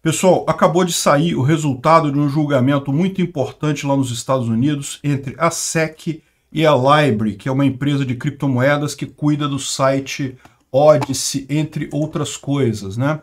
Pessoal, acabou de sair o resultado de um julgamento muito importante lá nos Estados Unidos entre a SEC e a Libre, que é uma empresa de criptomoedas que cuida do site Odyssey, entre outras coisas, né?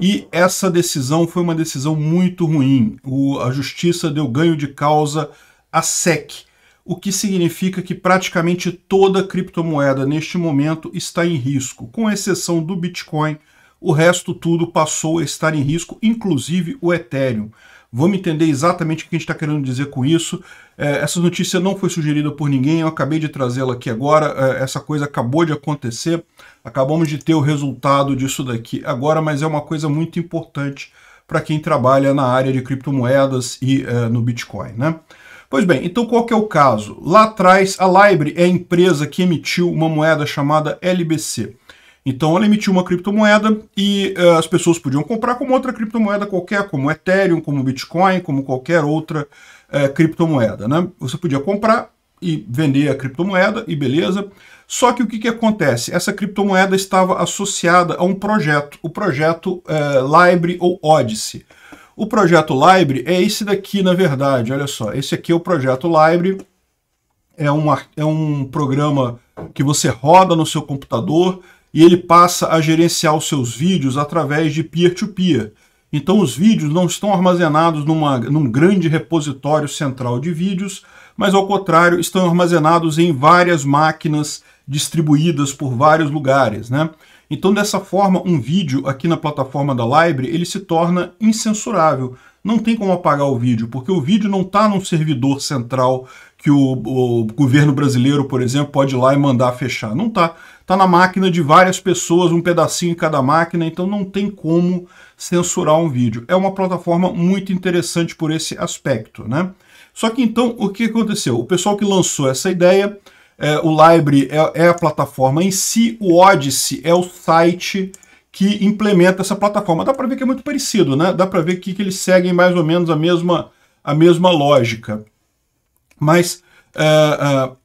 E essa decisão foi uma decisão muito ruim. O, a justiça deu ganho de causa à SEC, o que significa que praticamente toda criptomoeda neste momento está em risco, com exceção do Bitcoin, o resto tudo passou a estar em risco, inclusive o Ethereum. Vamos entender exatamente o que a gente está querendo dizer com isso. É, essa notícia não foi sugerida por ninguém, eu acabei de trazê-la aqui agora. É, essa coisa acabou de acontecer, acabamos de ter o resultado disso daqui agora, mas é uma coisa muito importante para quem trabalha na área de criptomoedas e é, no Bitcoin, né? Pois bem, então qual que é o caso? Lá atrás, a Libre é a empresa que emitiu uma moeda chamada LBC. Então ela emitiu uma criptomoeda e uh, as pessoas podiam comprar como outra criptomoeda qualquer, como Ethereum, como Bitcoin, como qualquer outra uh, criptomoeda. Né? Você podia comprar e vender a criptomoeda e beleza. Só que o que, que acontece? Essa criptomoeda estava associada a um projeto, o projeto uh, Libre ou Odyssey. O projeto Libre é esse daqui, na verdade, olha só. Esse aqui é o projeto Libre, é um, é um programa que você roda no seu computador e ele passa a gerenciar os seus vídeos através de peer-to-peer. -peer. Então os vídeos não estão armazenados numa, num grande repositório central de vídeos, mas ao contrário, estão armazenados em várias máquinas distribuídas por vários lugares. Né? Então dessa forma, um vídeo aqui na plataforma da Libre, ele se torna incensurável, não tem como apagar o vídeo, porque o vídeo não está num servidor central que o, o, governo brasileiro, por exemplo, pode ir lá e mandar fechar. Não está. Está na máquina de várias pessoas, um pedacinho em cada máquina, então não tem como censurar um vídeo. É uma plataforma muito interessante por esse aspecto. Né? Só que então, o que aconteceu? O pessoal que lançou essa ideia, é, o Libre é, é a plataforma em si, o Odyssey é o site que implementa essa plataforma. Dá para ver que é muito parecido, né? Dá para ver que, que, eles seguem mais ou menos a mesma, a mesma lógica. Mas uh, uh,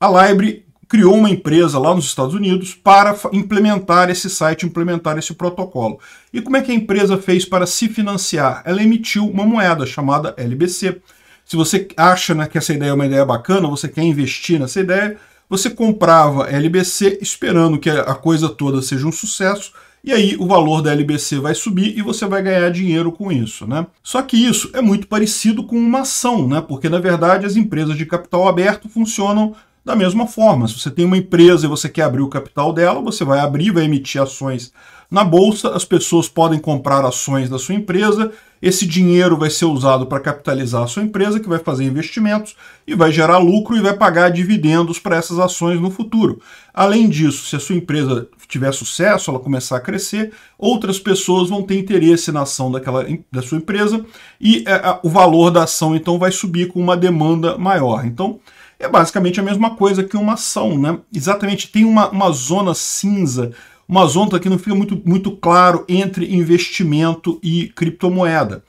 a Libre criou uma empresa lá nos Estados Unidos para implementar esse site, implementar esse protocolo. E como é que a empresa fez para se financiar? Ela emitiu uma moeda chamada LBC. Se você acha né, que essa ideia é uma ideia bacana, você quer investir nessa ideia, você comprava LBC esperando que a coisa toda seja um sucesso, e aí o valor da LBC vai subir e você vai ganhar dinheiro com isso. Né? Só que isso é muito parecido com uma ação, né? porque na verdade as empresas de capital aberto funcionam da mesma forma, se você tem uma empresa e você quer abrir o capital dela, você vai abrir, vai emitir ações na bolsa, as pessoas podem comprar ações da sua empresa, esse dinheiro vai ser usado para capitalizar a sua empresa, que vai fazer investimentos e vai gerar lucro e vai pagar dividendos para essas ações no futuro. Além disso, se a sua empresa tiver sucesso, ela começar a crescer, outras pessoas vão ter interesse na ação daquela, da sua empresa e é, o valor da ação então vai subir com uma demanda maior. Então, é basicamente a mesma coisa que uma ação, né? Exatamente, tem uma, uma zona cinza, uma zona que não fica muito, muito claro entre investimento e criptomoeda.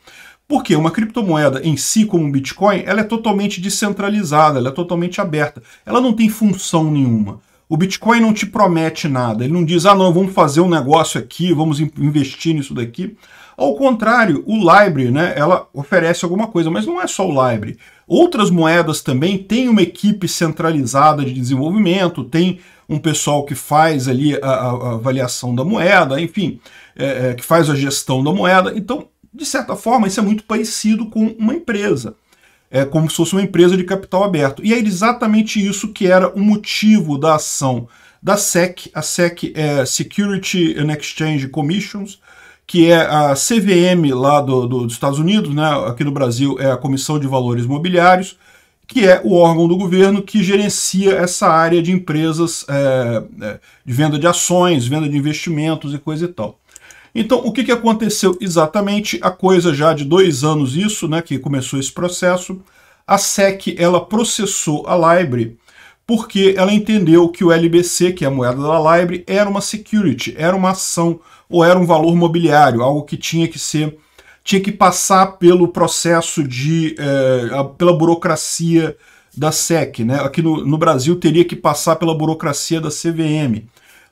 Porque uma criptomoeda em si, como o Bitcoin, ela é totalmente descentralizada, ela é totalmente aberta. Ela não tem função nenhuma. O Bitcoin não te promete nada. Ele não diz, ah, não, vamos fazer um negócio aqui, vamos investir nisso daqui. Ao contrário, o Libre, né, ela oferece alguma coisa, mas não é só o Libre. Outras moedas também têm uma equipe centralizada de desenvolvimento, tem um pessoal que faz ali a, a avaliação da moeda, enfim, é, é, que faz a gestão da moeda. Então, de certa forma, isso é muito parecido com uma empresa. É como se fosse uma empresa de capital aberto. E é exatamente isso que era o motivo da ação da SEC. A SEC é Security and Exchange Commissions, que é a CVM lá do, do, dos Estados Unidos, né? aqui no Brasil é a Comissão de Valores Mobiliários, que é o órgão do governo que gerencia essa área de empresas é, é, de venda de ações, venda de investimentos e coisa e tal. Então, o que, que aconteceu exatamente? A coisa já de dois anos isso, né, que começou esse processo, a SEC ela processou a Libre porque ela entendeu que o LBC, que é a moeda da Libre, era uma security, era uma ação ou era um valor mobiliário, algo que tinha que ser tinha que passar pelo processo de é, pela burocracia da SEC, né? Aqui no, no, Brasil teria que passar pela burocracia da CVM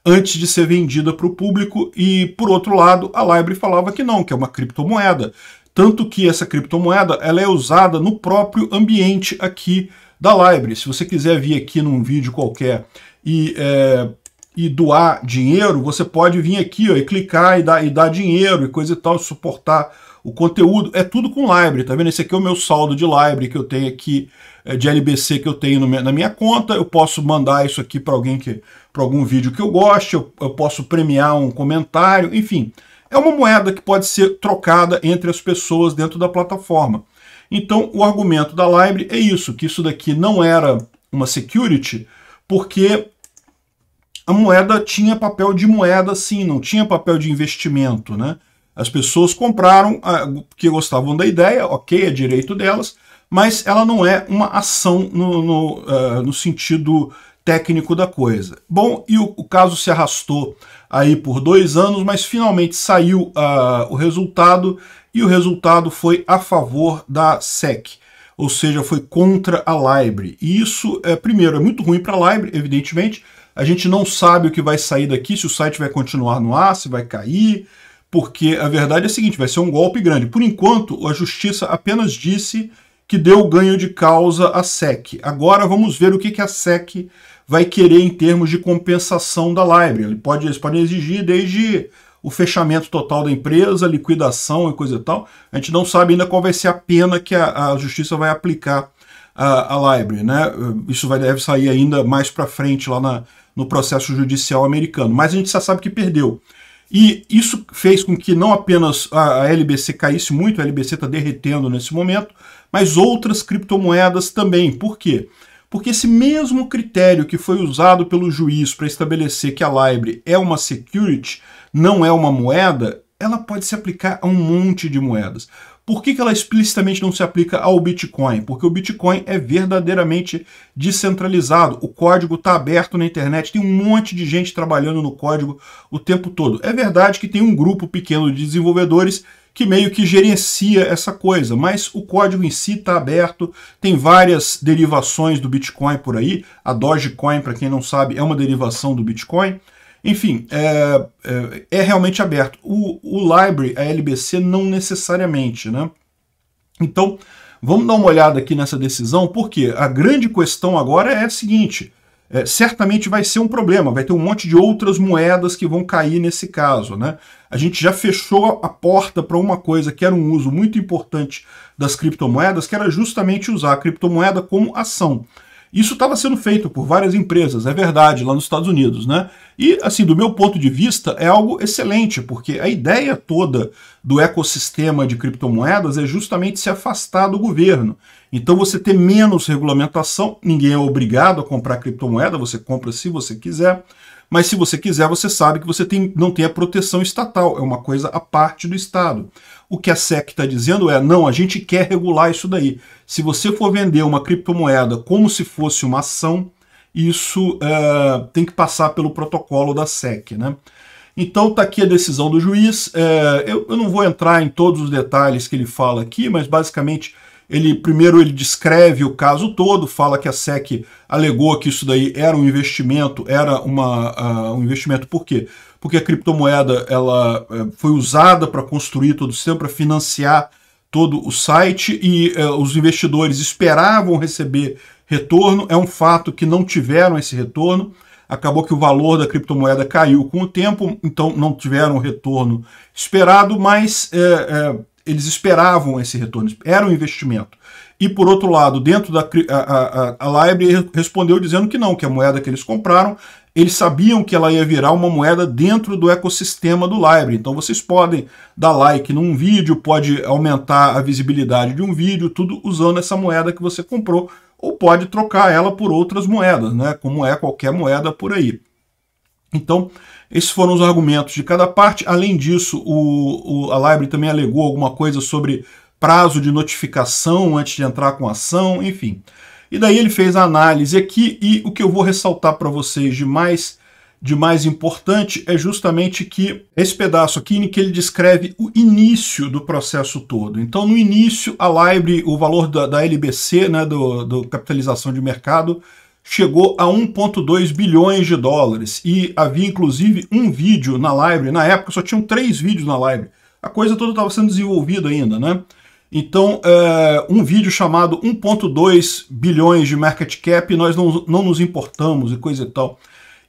antes de ser vendida para o público e por outro lado a Libre falava que não, que é uma criptomoeda, tanto que essa criptomoeda ela é usada no próprio ambiente aqui da Libre. Se você quiser vir aqui num vídeo qualquer e, é, e doar dinheiro, você pode vir aqui ó, e clicar e dar, e dar dinheiro e coisa e tal, suportar o conteúdo. É tudo com Libre, tá vendo? Esse aqui é o meu saldo de Libre que eu tenho aqui, é, de LBC que eu tenho na minha conta. Eu posso mandar isso aqui para alguém que. para algum vídeo que eu goste, eu, eu posso premiar um comentário, enfim. É uma moeda que pode ser trocada entre as pessoas dentro da plataforma. Então, o argumento da Libre é isso, que isso daqui não era uma security, porque a moeda tinha papel de moeda, sim, não tinha papel de investimento, né? As pessoas compraram ah, porque gostavam da ideia, ok, é direito delas, mas ela não é uma ação no, no, uh, no sentido técnico da coisa. Bom, e o, o, caso se arrastou aí por dois anos, mas finalmente saiu uh, o resultado e o resultado foi a favor da SEC, ou seja, foi contra a Libre. E isso, é, primeiro, é muito ruim para a Libre, evidentemente. A gente não sabe o que vai sair daqui, se o site vai continuar no ar, se vai cair, porque a verdade é a seguinte: vai ser um golpe grande. Por enquanto, a justiça apenas disse que deu ganho de causa à SEC. Agora vamos ver o que, que a SEC vai querer em termos de compensação da Libre. Ele pode, eles podem exigir desde o fechamento total da empresa, liquidação e coisa e tal. A gente não sabe ainda qual vai ser a pena que a, a justiça vai aplicar à, à Né? Isso vai, deve sair ainda mais para frente lá na, no processo judicial americano. Mas a gente já sabe que perdeu. E isso fez com que não apenas a, a LBC caísse muito, a LBC está derretendo nesse momento, mas outras criptomoedas também. Por quê? Porque esse mesmo critério que foi usado pelo juiz para estabelecer que a Libre é uma security não é uma moeda, ela pode se aplicar a um monte de moedas. Por que, ela explicitamente não se aplica ao Bitcoin? Porque o Bitcoin é verdadeiramente descentralizado. O código está aberto na internet, tem um monte de gente trabalhando no código o tempo todo. É verdade que tem um grupo pequeno de desenvolvedores que meio que gerencia essa coisa, mas o código em si está aberto, tem várias derivações do Bitcoin por aí, a Dogecoin, para quem não sabe, é uma derivação do Bitcoin, enfim, é, é, é realmente aberto. O, o Library, a LBC, não necessariamente, né? Então, vamos dar uma olhada aqui nessa decisão, porque a grande questão agora é a seguinte: é, certamente vai ser um problema, vai ter um monte de outras moedas que vão cair nesse caso, né? A gente já fechou a porta para uma coisa que era um uso muito importante das criptomoedas, que era justamente usar a criptomoeda como ação. Isso estava sendo feito por várias empresas, é verdade, lá nos Estados Unidos, né? E, assim, do meu ponto de vista, é algo excelente, porque a ideia toda do ecossistema de criptomoedas é justamente se afastar do governo. Então, você ter menos regulamentação, ninguém é obrigado a comprar criptomoeda, você compra se você quiser, mas se você quiser, você sabe que você tem, não tem a proteção estatal, é uma coisa à parte do Estado. O que a SEC está dizendo é, não, a gente quer regular isso daí. Se você for vender uma criptomoeda como se fosse uma ação, isso é, tem que passar pelo protocolo da SEC, né? Então está aqui a decisão do juiz. É, eu, eu, não vou entrar em todos os detalhes que ele fala aqui, mas basicamente ele primeiro ele descreve o caso todo, fala que a SEC alegou que isso daí era um investimento, era uma, uh, um investimento por quê? porque a criptomoeda ela é, foi usada para construir todo o sistema, para financiar todo o site e é, os investidores esperavam receber retorno. É um fato que não tiveram esse retorno. Acabou que o valor da criptomoeda caiu com o tempo, então não tiveram o retorno esperado, mas é, eles esperavam esse retorno, era um investimento. E, por outro lado, dentro da a, a, a respondeu dizendo que não, que a moeda que eles compraram, eles sabiam que ela ia virar uma moeda dentro do ecossistema do Libre. Então vocês podem dar like num vídeo, pode aumentar a visibilidade de um vídeo, tudo usando essa moeda que você comprou, ou pode trocar ela por outras moedas, né? como é qualquer moeda por aí. Então, esses foram os argumentos de cada parte. Além disso, o, o, a Libre também alegou alguma coisa sobre prazo de notificação antes de entrar com ação, enfim. E daí ele fez a análise aqui e o que eu vou ressaltar para vocês de mais de mais importante é justamente que esse pedaço aqui em que ele descreve o início do processo todo. Então, no início, a Libre, o valor da, da LBC, né, do, do capitalização de mercado, chegou a 1,2 bilhões de dólares. E havia, inclusive, um vídeo na Libre. Na época, só tinham três vídeos na Libre. A coisa toda estava sendo desenvolvida ainda, né? Então, é, um vídeo chamado 1.2 bilhões de market cap, nós não, não nos importamos e coisa e tal.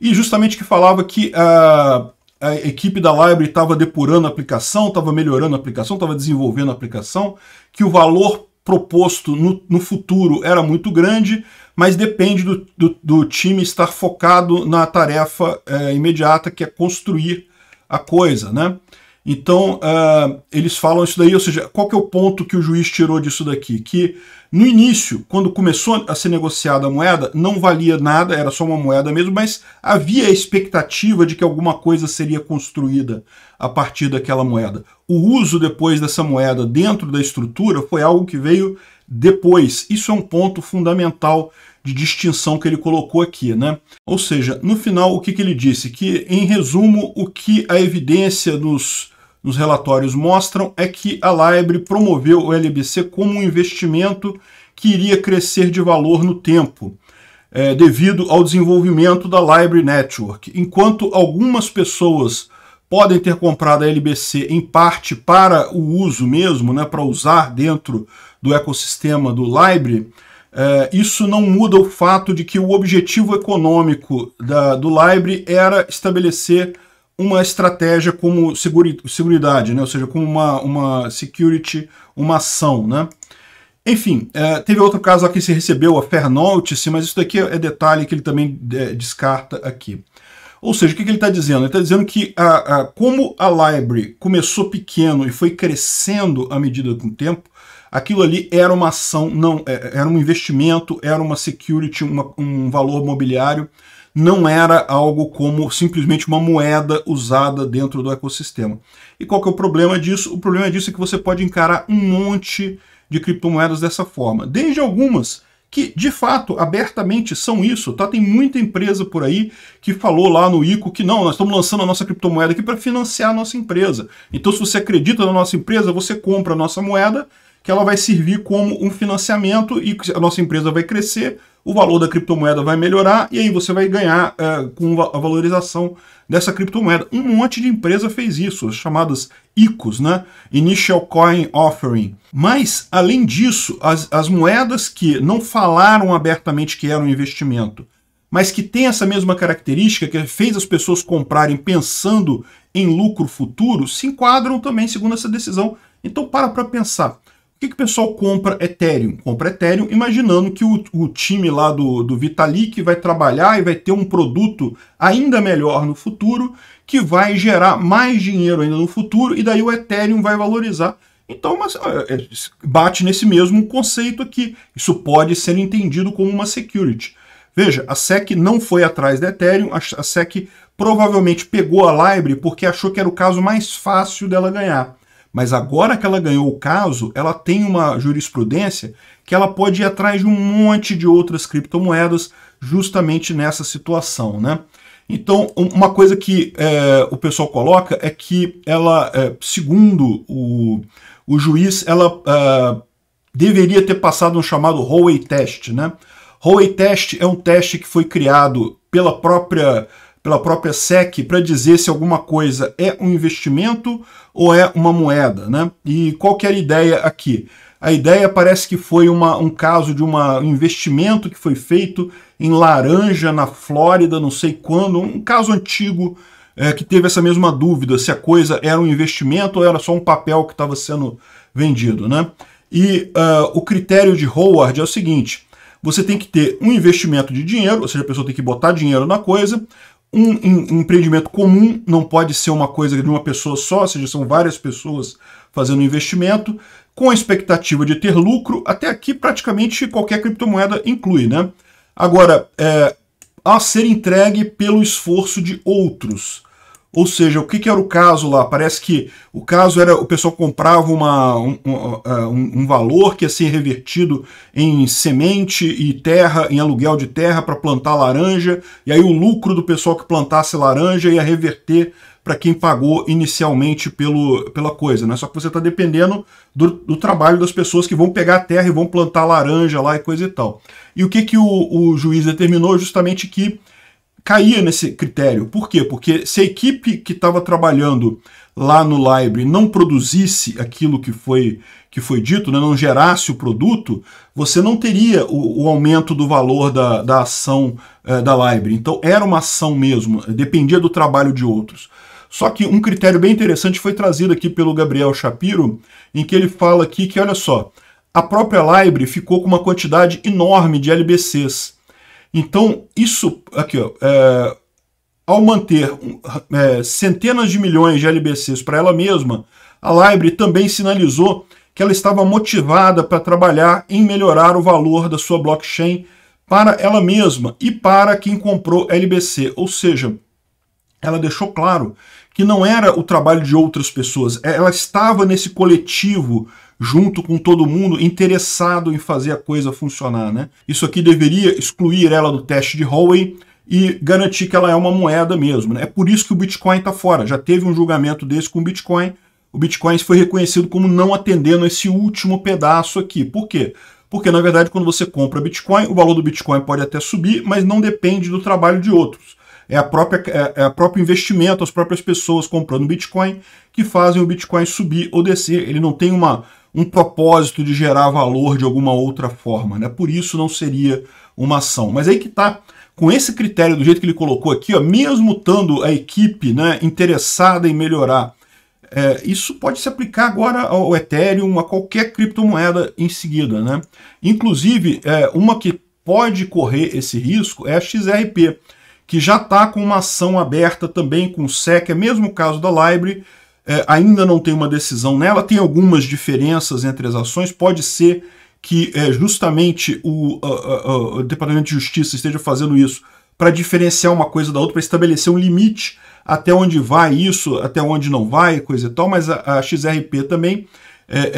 E justamente que falava que a, é, a equipe da Library estava depurando a aplicação, estava melhorando a aplicação, estava desenvolvendo a aplicação, que o valor proposto no, no futuro era muito grande, mas depende do, do, do time estar focado na tarefa é, imediata, que é construir a coisa, né? Então, uh, eles falam isso daí, ou seja, qual que é o ponto que o juiz tirou disso daqui? Que no início, quando começou a ser negociada a moeda, não valia nada, era só uma moeda mesmo, mas havia a expectativa de que alguma coisa seria construída a partir daquela moeda. O uso depois dessa moeda dentro da estrutura foi algo que veio depois. Isso é um ponto fundamental de distinção que ele colocou aqui, né? Ou seja, no final, o que, que ele disse? Que, em resumo, o que a evidência nos nos relatórios mostram é que a Libre promoveu o LBC como um investimento que iria crescer de valor no tempo, é, devido ao desenvolvimento da Libre Network. Enquanto algumas pessoas podem ter comprado a LBC em parte para o uso mesmo, né, para usar dentro do ecossistema do Libre, é, isso não muda o fato de que o objetivo econômico da, do Libre era estabelecer uma estratégia como seguridade, né? ou seja, como uma, uma security, uma ação. Né? Enfim, é, teve outro caso aqui que se recebeu a fair notice, mas isso daqui é detalhe que ele também é, descarta aqui. Ou seja, o que, ele está dizendo? Ele está dizendo que a, a, como a library começou pequeno e foi crescendo à medida o tempo, aquilo ali era uma ação, não, é, é, era um investimento, era uma security, uma, um valor mobiliário não era algo como simplesmente uma moeda usada dentro do ecossistema. E qual que é o problema disso? O problema disso é que você pode encarar um monte de criptomoedas dessa forma, desde algumas que de fato abertamente são isso, tá? Tem muita empresa por aí que falou lá no ICO que não, nós estamos lançando a nossa criptomoeda aqui para financiar a nossa empresa. Então, se você acredita na nossa empresa, você compra a nossa moeda que ela vai servir como um financiamento e a nossa empresa vai crescer, o valor da criptomoeda vai melhorar e aí você vai ganhar é, com a valorização dessa criptomoeda. Um monte de empresa fez isso, as chamadas ICOs, né? Initial Coin Offering. Mas, além disso, as, as moedas que não falaram abertamente que eram um investimento, mas que tem essa mesma característica que fez as pessoas comprarem pensando em lucro futuro, se enquadram também segundo essa decisão. Então para para pensar que, que o pessoal compra Ethereum? Compra Ethereum imaginando que o, o, time lá do, do Vitalik vai trabalhar e vai ter um produto ainda melhor no futuro, que vai gerar mais dinheiro ainda no futuro, e daí o Ethereum vai valorizar. Então, mas, é, é, bate nesse mesmo conceito aqui. Isso pode ser entendido como uma security. Veja, a SEC não foi atrás da Ethereum, a SEC provavelmente pegou a Libre porque achou que era o caso mais fácil dela ganhar. Mas agora que ela ganhou o caso, ela tem uma jurisprudência que ela pode ir atrás de um monte de outras criptomoedas justamente nessa situação, né? Então, uma coisa que é, o pessoal coloca é que ela, é, segundo o, o juiz, ela é, deveria ter passado um chamado Huawei Test, né? Huawei Test é um teste que foi criado pela própria pela própria SEC para dizer se alguma coisa é um investimento ou é uma moeda, né? E qual que era a ideia aqui? A ideia parece que foi uma, um caso de uma, um investimento que foi feito em Laranja, na Flórida, não sei quando, um caso antigo é, que teve essa mesma dúvida se a coisa era um investimento ou era só um papel que estava sendo vendido, né? E uh, o critério de Howard é o seguinte: você tem que ter um investimento de dinheiro, ou seja, a pessoa tem que botar dinheiro na coisa, um, um, empreendimento comum não pode ser uma coisa de uma pessoa só, ou seja, são várias pessoas fazendo investimento, com a expectativa de ter lucro, até aqui praticamente qualquer criptomoeda inclui, né? Agora, é, a ser entregue pelo esforço de outros. Ou seja, o que, que, era o caso lá? Parece que o caso era o pessoal comprava uma, um, um, eh, um valor que ia ser revertido em semente e terra, em aluguel de terra para plantar laranja, e aí o lucro do pessoal que plantasse laranja ia reverter para quem pagou inicialmente pelo, pela coisa, né? Só que você está dependendo do, do, trabalho das pessoas que vão pegar a terra e vão plantar laranja lá e coisa e tal. E o que, que o, o juiz determinou? Justamente que caía nesse critério. Por quê? Porque se a equipe que estava trabalhando lá no library não produzisse aquilo que foi, que foi dito, né, não gerasse o produto, você não teria o, o aumento do valor da, da ação eh, da library. Então era uma ação mesmo, dependia do trabalho de outros. Só que um critério bem interessante foi trazido aqui pelo Gabriel Shapiro, em que ele fala aqui que, olha só, a própria library ficou com uma quantidade enorme de LBCs então, isso aqui, ó, é, ao manter é, centenas de milhões de LBCs para ela mesma, a Libre também sinalizou que ela estava motivada para trabalhar em melhorar o valor da sua blockchain para ela mesma e para quem comprou LBC. Ou seja, ela deixou claro que não era o trabalho de outras pessoas, é, ela estava nesse coletivo junto com todo mundo, interessado em fazer a coisa funcionar. Né? Isso aqui deveria excluir ela do teste de Hallway e garantir que ela é uma moeda mesmo. Né? É por isso que o Bitcoin está fora. Já teve um julgamento desse com o Bitcoin. O Bitcoin foi reconhecido como não atendendo esse último pedaço aqui. Por quê? Porque, na verdade, quando você compra Bitcoin, o valor do Bitcoin pode até subir, mas não depende do trabalho de outros. É a própria é, é o próprio investimento, as próprias pessoas comprando Bitcoin que fazem o Bitcoin subir ou descer. Ele não tem uma um propósito de gerar valor de alguma outra forma, né? Por isso não seria uma ação. Mas aí que tá, com esse critério do jeito que ele colocou aqui, ó, mesmo estando a equipe né, interessada em melhorar, é, isso pode se aplicar agora ao Ethereum, a qualquer criptomoeda em seguida, né? Inclusive, é, uma que pode correr esse risco é a XRP, que já está com uma ação aberta também com o SEC, é mesmo o caso da Libre, é, ainda não tem uma decisão nela, tem algumas diferenças entre as ações, pode ser que é, justamente o, a, a, o Departamento de Justiça esteja fazendo isso para diferenciar uma coisa da outra, para estabelecer um limite até onde vai isso, até onde não vai, coisa e tal, mas a, a XRP também está é,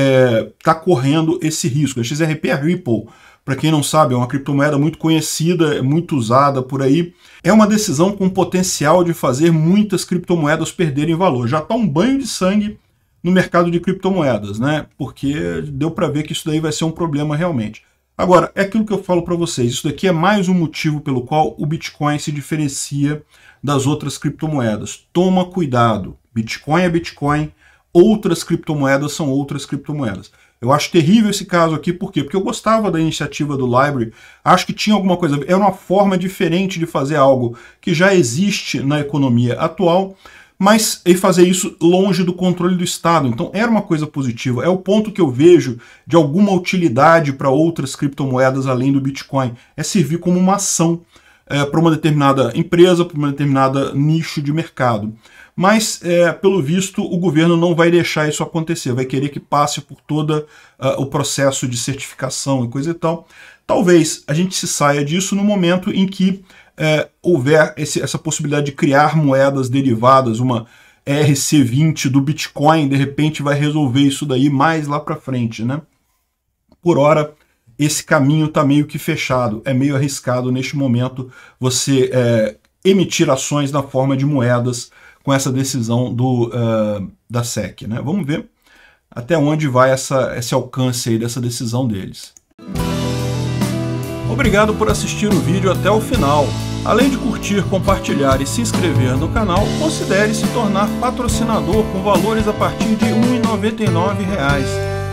é tá correndo esse risco. A XRP é a Ripple, para quem não sabe, é uma criptomoeda muito conhecida, é muito usada por aí. É uma decisão com potencial de fazer muitas criptomoedas perderem valor. Já está um banho de sangue no mercado de criptomoedas, né? Porque deu para ver que isso daí vai ser um problema realmente. Agora, é aquilo que eu falo para vocês, isso daqui é mais um motivo pelo qual o Bitcoin se diferencia das outras criptomoedas. Toma cuidado, Bitcoin é Bitcoin, outras criptomoedas são outras criptomoedas. Eu acho terrível esse caso aqui, por quê? Porque eu gostava da iniciativa do Library, acho que tinha alguma coisa, era uma forma diferente de fazer algo que já existe na economia atual, mas e fazer isso longe do controle do Estado. Então era uma coisa positiva. É o ponto que eu vejo de alguma utilidade para outras criptomoedas além do Bitcoin. É servir como uma ação é, para uma determinada empresa, para uma determinada nicho de mercado mas é, pelo visto o governo não vai deixar isso acontecer, vai querer que passe por todo uh, ah, o processo de certificação e coisa e tal. Talvez a gente se saia disso no momento em que é, houver esse, essa possibilidade de criar moedas derivadas, uma RC20 do Bitcoin, de repente vai resolver isso daí mais lá para frente, né? Por hora, esse caminho está meio que fechado. É meio arriscado neste momento você é, emitir ações na forma de moedas com essa decisão do, uh, da SEC. Né? Vamos ver até onde vai essa, esse alcance aí dessa decisão deles. Obrigado por assistir o vídeo até o final. Além de curtir, compartilhar e se inscrever no canal, considere se tornar patrocinador com valores a partir de R$ 1,99